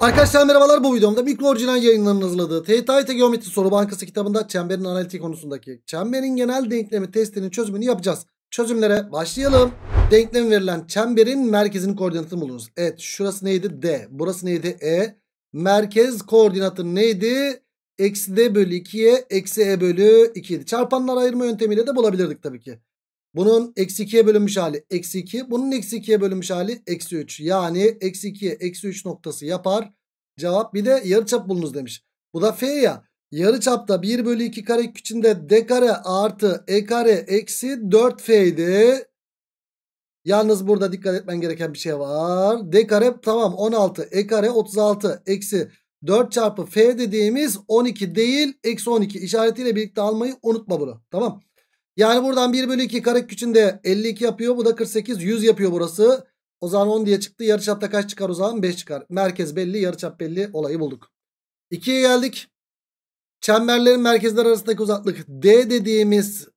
Arkadaşlar merhabalar bu videomda mikro orijinal yayınlarının hazırladığı TYT e Geometri Soru Bankası kitabında çemberin analitiği konusundaki çemberin genel denklemi testinin çözümünü yapacağız. Çözümlere başlayalım. Denklem verilen çemberin merkezinin koordinatını bulunuz. Evet şurası neydi? D. Burası neydi? E. Merkez koordinatı neydi? Eksi D bölü 2'ye eksi E bölü 2 idi. Çarpanlar ayırma yöntemiyle de bulabilirdik tabii ki. Bunun eksi 2'ye bölünmüş hali eksi 2. Bunun eksi 2'ye bölünmüş hali eksi 3. Yani eksi 2'ye eksi 3 noktası yapar. Cevap bir de yarı çap bulunuz demiş. Bu da F ya. Yarı Yarıçapta 1 bölü 2 kare içinde D kare artı E kare eksi 4 F Yalnız burada dikkat etmen gereken bir şey var. D kare tamam 16. E kare 36. Eksi 4 çarpı F dediğimiz 12 değil. Eksi 12 işaretiyle birlikte almayı unutma bunu. Tamam. Yani buradan 1 bölü 2 kare küçünde 52 yapıyor. Bu da 48 100 yapıyor burası. O zaman 10 diye çıktı. Yarıçapta kaç çıkar o zaman? 5 çıkar. Merkez belli yarıçap belli olayı bulduk. 2'ye geldik. Çemberlerin merkezler arasındaki uzaklık D dediğimiz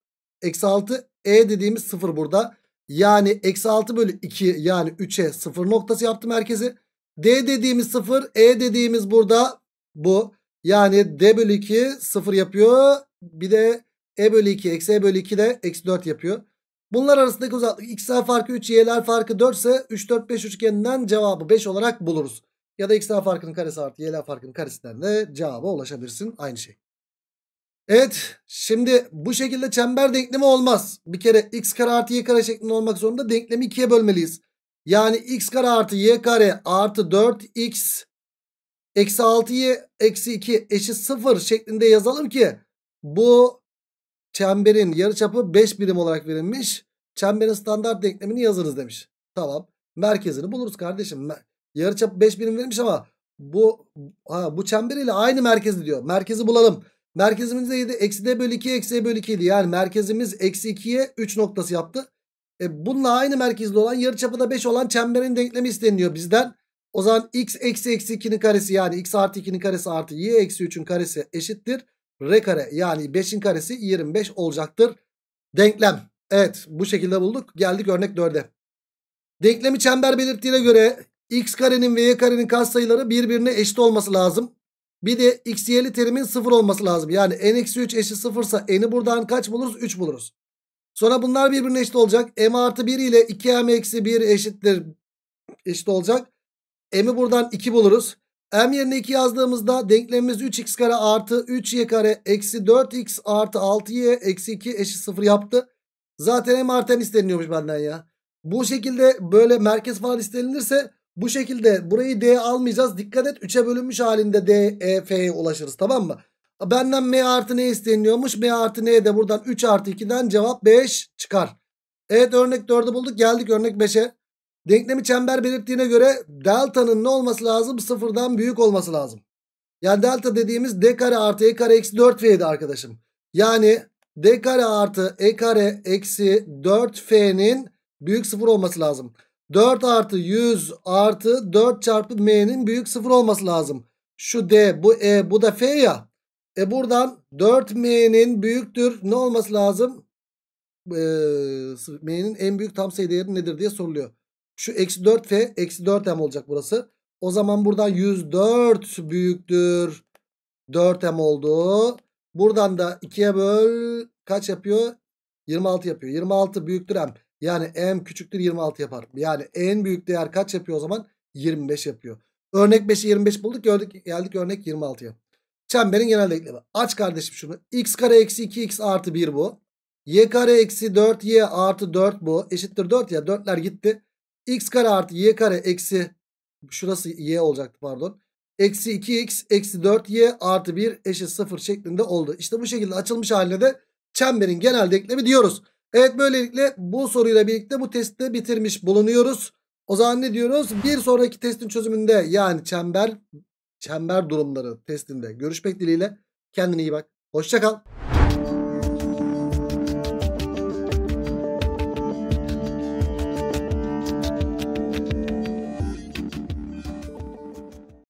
eksi 6 E dediğimiz 0 burada. Yani eksi 6 bölü 2 yani 3'e 0 noktası yaptı merkezi. D dediğimiz 0 E dediğimiz burada bu. Yani D bölü 2 0 yapıyor. Bir de e bölü 2 eksi E bölü 2 de eksi 4 yapıyor. Bunlar arasındaki uzaklık x'ler farkı 3 y'ler farkı 4 ise 3 4 5 üçgeninden cevabı 5 olarak buluruz. Ya da x'ler farkının karesi artı y'ler farkının karesinden de cevaba ulaşabilirsin. Aynı şey. Evet şimdi bu şekilde çember denklemi olmaz. Bir kere x kare artı y kare şeklinde olmak zorunda denklemi 2'ye bölmeliyiz. Yani x kare artı y kare artı 4x eksi 6y eksi 2 eşit 0 şeklinde yazalım ki bu çemberin yarıçapı 5 birim olarak verilmiş. Çemberin standart denklemini yazınız demiş. Tamam. Merkezini buluruz kardeşim. Yarıçapı 5 birim verilmiş ama bu ha, bu çember ile aynı merkezi diyor. Merkezi bulalım. Merkezimiz neydi? Eksi d bölü 2 eksi e bölü 2 idi. Yani merkezimiz eksi 2'ye 3 noktası yaptı. E, bununla aynı merkezli olan yarıçapı da 5 olan çemberin denklemi isteniyor bizden. O zaman x eksi eksi 2'nin karesi yani x artı 2'nin karesi artı y eksi 3'ün karesi eşittir. R kare yani 5'in karesi 25 olacaktır. Denklem. Evet bu şekilde bulduk. Geldik örnek 4'e. Denklemi çember belirttiğine göre x karenin ve y karenin katsayıları birbirine eşit olması lazım. Bir de x y'li terimin 0 olması lazım. Yani n-3 eşit 0 ise n'i buradan kaç buluruz? 3 buluruz. Sonra bunlar birbirine eşit olacak. m artı 1 ile 2m eksi 1 eşittir. Eşit olacak. m'i buradan 2 buluruz. M yerine 2 yazdığımızda denklemimiz 3x kare artı 3y kare eksi 4x artı 6y eksi 2 eşit 0 yaptı. Zaten M artı M isteniyormuş benden ya. Bu şekilde böyle merkez falan istenilirse bu şekilde burayı D almayacağız. Dikkat et 3'e bölünmüş halinde D, E, F'ye ulaşırız tamam mı? Benden M artı ne isteniyormuş? M artı ne de buradan 3 artı 2'den cevap 5 çıkar. Evet örnek 4'ü bulduk geldik örnek 5'e. Denklemi çember belirttiğine göre delta'nın ne olması lazım? Sıfırdan büyük olması lazım. Yani delta dediğimiz d kare artı e kare eksi 4f'ydi arkadaşım. Yani d kare artı e kare eksi 4f'nin büyük sıfır olması lazım. 4 artı 100 artı 4 çarpı m'nin büyük sıfır olması lazım. Şu d bu e bu da f ya. E buradan 4m'nin büyüktür ne olması lazım? Ee, m'nin en büyük tam sayı değeri nedir diye soruluyor. Şu eksi 4f eksi 4m olacak burası. O zaman buradan 104 büyüktür. 4m oldu. Buradan da 2'ye böl kaç yapıyor? 26 yapıyor. 26 büyüktür m. Yani m küçüktür 26 yapar. Yani en büyük değer kaç yapıyor o zaman? 25 yapıyor. Örnek 5'i 25 bulduk gördük, geldik örnek 26'ya. Çemberin genel denklemi. Aç kardeşim şunu. x kare eksi 2x artı 1 bu. y kare eksi 4y artı 4 bu. Eşittir 4 ya 4'ler gitti x kare artı y kare eksi şurası y olacaktı pardon. Eksi 2x eksi 4y artı 1 eşit 0 şeklinde oldu. İşte bu şekilde açılmış haline de çemberin genel denklemi diyoruz. Evet böylelikle bu soruyla birlikte bu testi bitirmiş bulunuyoruz. O zaman ne diyoruz? Bir sonraki testin çözümünde yani çember çember durumları testinde görüşmek dileğiyle. Kendine iyi bak. Hoşçakal.